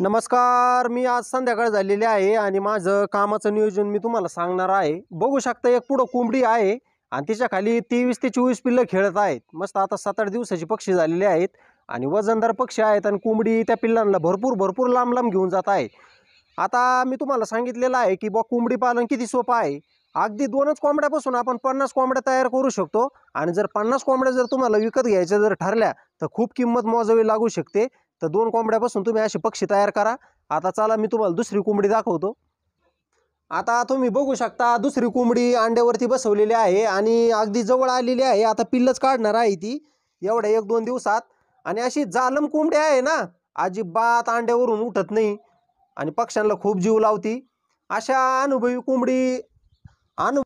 नमस्कार मी आज संध्याकाळ झालेले आहे आणि माझं कामाचं नियोजन मी तुम्हाला सांगणार आहे बघू शकता एक पुढं कोंबडी आहे आणि तिच्या खाली तेवीस ते चोवीस पिल्लं खेळत आहेत मस्त आता सात आठ दिवसाची पक्षी झालेले आहेत आणि वजनदार पक्षी आहेत आणि कोंबडी त्या पिल्लांना भरपूर भरपूर लांब लांब घेऊन जात आहे आता मी तुम्हाला सांगितलेलं आहे की बा कोंबडी पालन किती सोपं आहे अगदी दोनच कोंबड्यापासून आपण पन्नास कोंबड्या तयार करू शकतो आणि जर पन्नास कोंबड्या जर तुम्हाला विकत घ्यायच्या जर ठरल्या तर खूप किंमत मोजावी लागू शकते तर दोन कोंबड्यापासून तुम्ही अशी पक्षी तयार करा आता चला मी तुम्हाला दुसरी कोंबडी दाखवतो आता तुम्ही बघू शकता दुसरी कोंबडी अंड्यावरती बसवलेली आहे आणि अगदी जवळ आलेली आहे आता पिल्लच काढणार आहे ती एवढ्या एक दोन दिवसात आणि अशी जालम कोंबडी आहे ना अजिबात अंड्यावरून उठत नाही आणि पक्ष्यांना खूप जीव लावती अशा अनुभवी कोंबडी अनु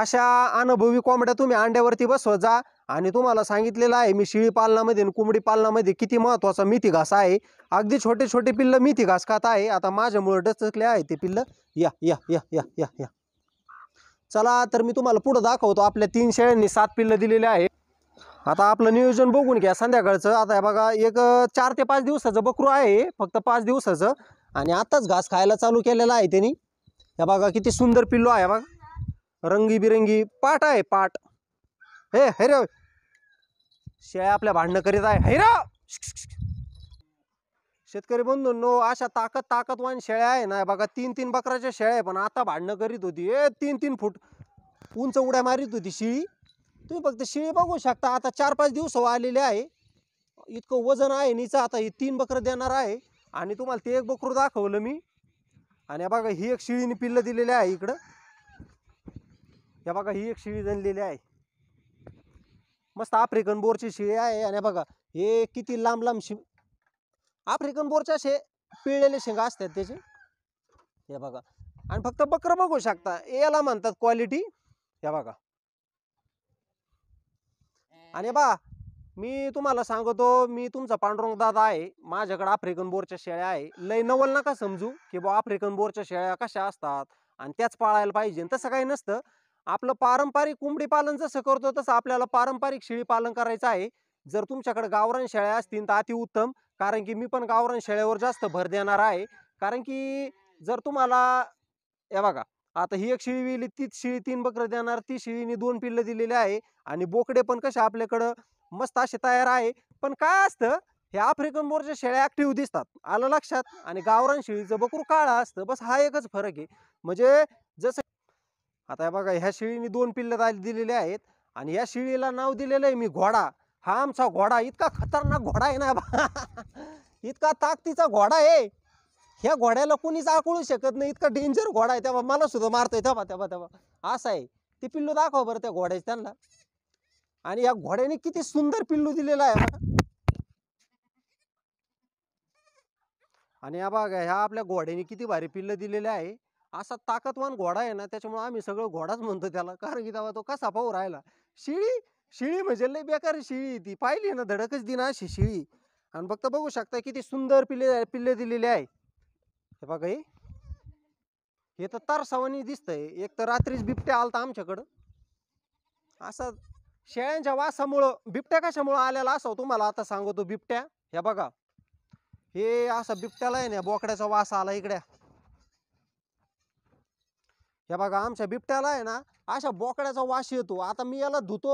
अशा अनुभवी कोंबड्या तुम्ही अंड्यावरती बसवत जा आणि तुम्हाला सांगितलेलं आहे मी शिळी पालनामध्ये आणि कुंबडी पालनामध्ये किती महत्त्वाचा मिथी घास आहे अगदी छोटे छोटे पिल्लं मिथी घास खात आहे आता माझ्यामुळे डचकले आहे ते पिल्लं या या या या या या चला तर मी तुम्हाला पुढं दाखवतो आपल्या तीन शेळ्यांनी सात पिल्लं दिलेले आहे आता आपलं नियोजन बघून घ्या संध्याकाळचं आता बघा एक चार ते पाच दिवसाचं बकरू आहे फक्त पाच दिवसाचं आणि आताच घास खायला चालू केलेला आहे त्यांनी या बघा किती सुंदर पिल्लो आहे बघा रंगीबिरंगी पाट आहे पाट हे हे शेळ्या आपल्या भांडणं करीत आहे हैरा शेतकरी बंधू नो अशा ताकद ताकदवान शेळ्या आहे ना बघा तीन तीन बकराच्या शेळ्या आहे पण आता भांडणं करीत होती ए तीन तीन फूट उंच उड्या मारीत होती शिळी तुम्ही फक्त शिळी बघू शकता आता चार पाच दिवस आलेले आहे इतकं वजन आहे नीचं आता हे तीन बकरं देणार आहे आणि तुम्हाला ते एक बकरू दाखवलं मी आणि बघा ही एक शिळीने पिल्लं दिलेली आहे इकडं या बघा ही एक शिळी जनलेली आहे मस्त आफ्रिकन बोरची शेळे आहे आणि बघा हे किती लांब लांब शि आफ्रिकन बोरचे असे पिळलेले शेंगा असतात त्याचे हे बघा आणि फक्त बकरं बघू शकता याला म्हणतात क्वालिटी हे बघा आणि बा मी तुम्हाला सांगतो मी तुमचा पांडुरंग दादा आहे माझ्याकडे आफ्रिकन बोरच्या शेळ्या आहे लय नवल नका समजू की बा आफ्रिकन बोरच्या शेळ्या कशा असतात आणि त्याच पाळायला पाहिजे तसं काही नसतं आपलं पारंपरिक कोंबडी पालन जसं करतो तसं आपल्याला पारंपरिक शेळी पालन करायचं आहे जर तुमच्याकडे गावरान शेळ्या असतील तर अतिउत्तम कारण की मी पण गावरान शेळ्यावर जास्त भर देणार आहे कारण की जर तुम्हाला हे बघा आता ही एक शिळी विली तीच शिळी तीन बकर देणार ती शिळीने दोन पिल्लं दिलेली आहे आणि बोकडे पण कसे आपल्याकडं मस्त असे तयार आहे पण काय असतं हे आफ्रिकन बोरच्या शेळ्या ॲक्टिव्ह दिसतात आलं लक्षात आणि गावरान शिळीचं बकरू काळं असतं बस हा एकच फरक आहे म्हणजे जसं आता हे बघा ह्या शिळीने दोन पिल्ल दिलेले आहेत आणि या शिळीला नाव दिलेलं आहे मी घोडा हा आमचा घोडा इतका खतरनाक घोडा आहे ना बा इतका ताकदीचा घोडा आहे ह्या घोड्याला कुणीच आकळू शकत नाही इतका डेंजर घोडा आहे तेव्हा मला सुद्धा मारतोय तेव्हा तेव्हा तेव्हा असं आहे ते पिल्लू दाखवा बरं त्या घोड्याचे त्यांना आणि या घोड्याने किती सुंदर पिल्लू दिलेला आहे आणि या बघा ह्या आपल्या घोड्याने किती भारी पिल्ल दिलेले आहे असा ताकदवान घोडा आहे ना त्याच्यामुळे आम्ही सगळं घोडाच म्हणतो त्याला कारण की तेव्हा तो कसा पाहू राहिला शिळी शिळी म्हणजे लय बेकार शिळी ती पाहिली ना धडकच दिना अशी शिळी आणि फक्त बघू शकता किती सुंदर पिल्ले पिल्ले दिलेले आहे हे बघा हे तर तारसावानी दिसतंय एक तर रात्रीच बिबट्या आलता तर आमच्याकडं असा शेळ्यांच्या वासामुळं बिबट्या कशामुळं आलेला असावं तुम्हाला आता सांगतो बिबट्या हे बघा हे असा बिबट्याला आहे ना बोकड्याचा वास आला इकड्या हे बघा आमच्या बिबट्याला आहे ना अशा बोकड्याचा वास येतो आता मी याला धुतो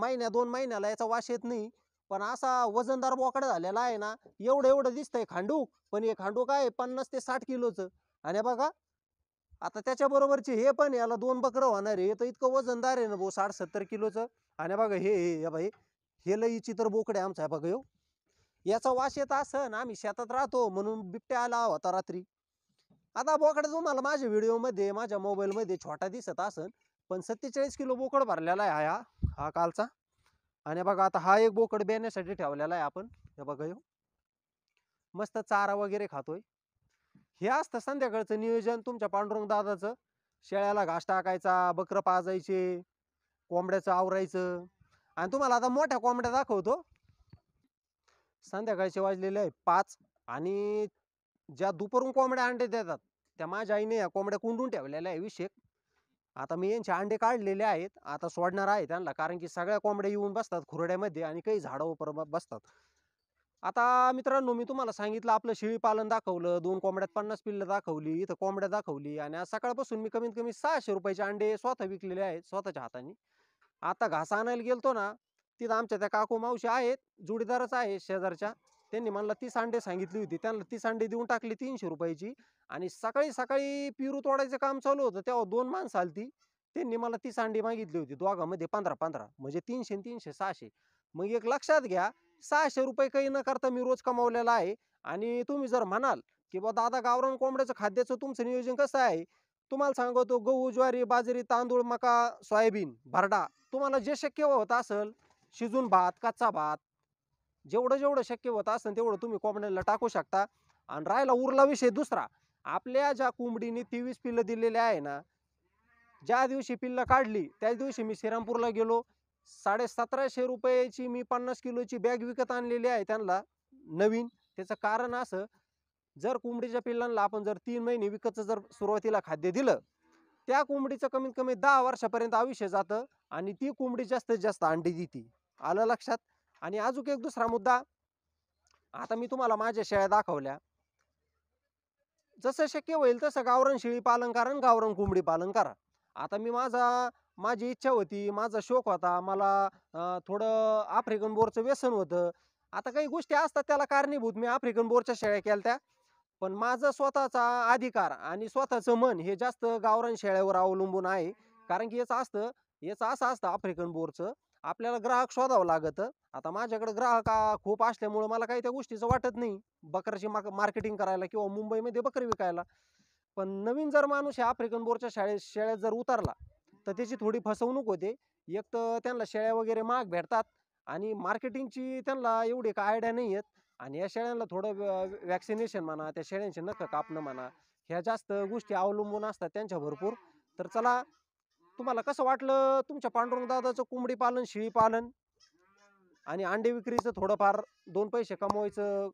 महिन्या दोन महिन्याला याचा वास येत नाही पण असा वजनदार बोकडा झालेला आहे ना एवढं एवढं दिसतंय खांडू पण हे खांडू काय पन्नास ते साठ किलोचं आणि बघा आता त्याच्याबरोबरचे हे पण याला दोन बकरं होणार आहे हे तर इतकं वजनदार आहे ना भाऊ साठ सत्तर किलोचं आणि बघा हे हे भाई हे लई चित्र बोकडे आमचा आहे बघा येऊ याचा वास येत असं ना आम्ही शेतात राहतो म्हणून बिबट्या आला होता रात्री आता बोकड तुम्हाला माझ्या व्हिडिओमध्ये माझ्या मोबाईलमध्ये छोटा दिसत असन पण सत्तेचाळीस किलो बोकड भरलेला आहे हा हा कालचा आणि बघा आता हा एक बोकड बेण्यासाठी ठेवलेला आहे आपण हे बघा येऊ मस्त चारा वगैरे खातोय हे असतं संध्याकाळचं नियोजन तुमच्या पांडुरंग दादाचं शेळ्याला घास टाकायचा बकरं पाजायचे कोंबड्याचं आवरायचं आणि तुम्हाला आता मोठ्या कोंबड्या दाखवतो संध्याकाळचे वाजलेले आहे पाच आणि ज्या दुपारून कोंबड्या अंडे देतात त्या माझ्या आईने या कोंबड्या कुंडून ठेवलेल्या आहे विषेक आता मी यांचे अंडे काढलेले आहेत आता सोडणार आहे त्यांना कारण की सगळ्या कोंबड्या येऊन बसतात खुरड्यामध्ये आणि काही झाडावर बसतात आता मित्रांनो मी तुम्हाला सांगितलं आपलं शेळी पालन दाखवलं दोन कोंबड्यात पन्नास पिल्ल दाखवली इथं कोंबड्या दाखवली आणि आज सकाळपासून मी कमीत कमी सहाशे रुपयाचे अंडे स्वतः विकलेले आहेत स्वतःच्या हाताने आता घास आणायला गेलतो ना तिथं आमच्या त्या काकू मावशी आहेत जोडीदारच आहे शेजारच्या त्यांनी मला ती सांडे सांगितली होती त्यांना ती अंडे देऊन टाकली तीनशे रुपयाची आणि सकाळी सकाळी पिरू तोडायचं काम चालू होतं तेव्हा दोन माणसं आलती त्यांनी मला ती सांडी मागितली होती दोघामध्ये पंधरा पंधरा म्हणजे तीनशे तीनशे सहाशे मग एक लक्षात घ्या सहाशे रुपये काही न करता मी रोज कमावलेला आहे आणि तुम्ही जर म्हणाल की बा दादा गावरान कोंबड्याचं खाद्याचं तुमचं नियोजन कसं आहे तुम्हाला सांगतो गहू ज्वारी बाजरी तांदूळ मका सोयाबीन भरडा तुम्हाला जे शक्य होत असेल शिजून भात कच्चा भात जेवढं जेवढं शक्य होत असेल तेवढं तुम्ही कोंबड्यांना टाकू शकता आणि राहिला उरला विषय दुसरा आपल्या ज्या कोंबडीने तेवीस पिल्लं दिलेली आहे ना ज्या दिवशी पिल्ल काढली त्याच दिवशी मी श्रीरामपूरला गेलो साडे सतराशे रुपयाची मी पन्नास किलोची बॅग विकत आणलेली आहे त्यांना नवीन त्याचं कारण असं जर कोंबडीच्या पिल्लांना आपण जर तीन महिने विकत जर सुरुवातीला खाद्य दिलं त्या कोंबडीचं कमीत कमी दहा वर्षापर्यंत आयुष्य जातं आणि ती कोंबडी जास्तीत जास्त अंडी देते आलं लक्षात आणि अजून एक दुसरा मुद्दा आता मी तुम्हाला माझ्या शेळ्या दाखवल्या जसं शक्य होईल तसं गावरण शेळी पालन करा आणि गावरण कोंबडी पालन करा आता मी माझा माझी इच्छा होती माझा शोक होता मला थोडं आफ्रिकन बोरचं व्यसन होतं आता काही गोष्टी असतात त्याला कारणीभूत मी आफ्रिकन बोरच्या शेळ्या केल्या त्या पण माझा स्वतःचा अधिकार आणि स्वतःचं मन हे जास्त गावरण शेळ्यावर अवलंबून आहे कारण की याचं असतं याचं असं असतं आफ्रिकन बोरचं आपल्याला ग्राहक शोधावं लागतं आता माझ्याकडे ग्राहक खूप असल्यामुळं मला काही त्या गोष्टीचं वाटत नाही बकराची मा मार्केटिंग करायला किंवा मुंबईमध्ये बकरी विकायला पण नवीन जर माणूस या आफ्रिकन बोरच्या शाळेत शेळ्यात जर उतरला तर त्याची थोडी फसवणूक होते एक तर त्यांना शेळ्या वगैरे माग भेटतात आणि मार्केटिंगची त्यांना एवढी काय आयडिया नाही आहेत आणि या शेळ्यांना थोडं वॅक्सिनेशन म्हणा त्या शेळ्यांचे नखं कापणं म्हणा ह्या जास्त गोष्टी अवलंबून असतात त्यांच्या भरपूर तर चला तुम्हाला कसं वाटलं तुमच्या पांडुरंग दादाचं कोंबडी पालन शिळी पालन आणि अंडे विक्रीचं थोडंफार दोन पैसे कमवायचं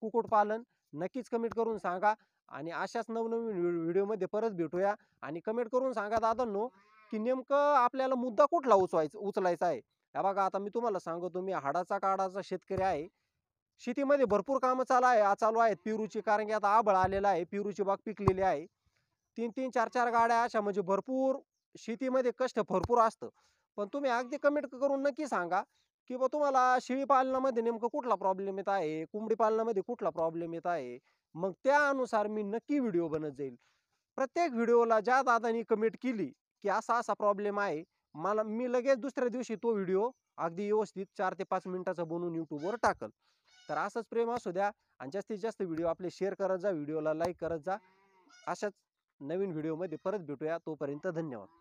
कुक्कुटपालन नक्कीच कमेंट करून सांगा आणि अशाच नवनवीन व्हिडिओमध्ये परत भेटूया आणि कमेंट करून सांगा दादांनो की नेमकं आपल्याला मुद्दा कुठला उचवायचा उचलायचा आहे या बघा आता मी तुम्हाला सांगतो मी हाडाचा काडाचा शेतकरी आहे शेतीमध्ये भरपूर कामं चालू आहे चालू आहेत पिरूची कारण की आता आबळ आलेला आहे पिरूची बाग पिकलेली आहे तीन तीन चार चार गाड्या अशा म्हणजे भरपूर शेतीमध्ये कष्ट भरपूर असतं पण तुम्ही अगदी कमेंट करून नक्की सांगा की बा तुम्हाला शेळी पालनामध्ये नेमकं कुठला प्रॉब्लेम येत आहे कुंबडी पालनामध्ये कुठला प्रॉब्लेम येत आहे मग त्यानुसार मी नक्की व्हिडिओ बनत जाईल प्रत्येक व्हिडिओला ज्या दादानी कमेंट केली की असा असा प्रॉब्लेम आहे मला मी लगेच दुसऱ्या दिवशी तो व्हिडिओ अगदी व्यवस्थित चार ते पाच मिनिटाचा बनवून यूट्यूबवर टाकल तर असंच प्रेम असू द्या आणि जास्तीत जास्त व्हिडिओ आपले शेअर करत जा व्हिडिओला लाईक करत जा अशाच नवीन व्हिडिओमध्ये परत भेटूया तोपर्यंत धन्यवाद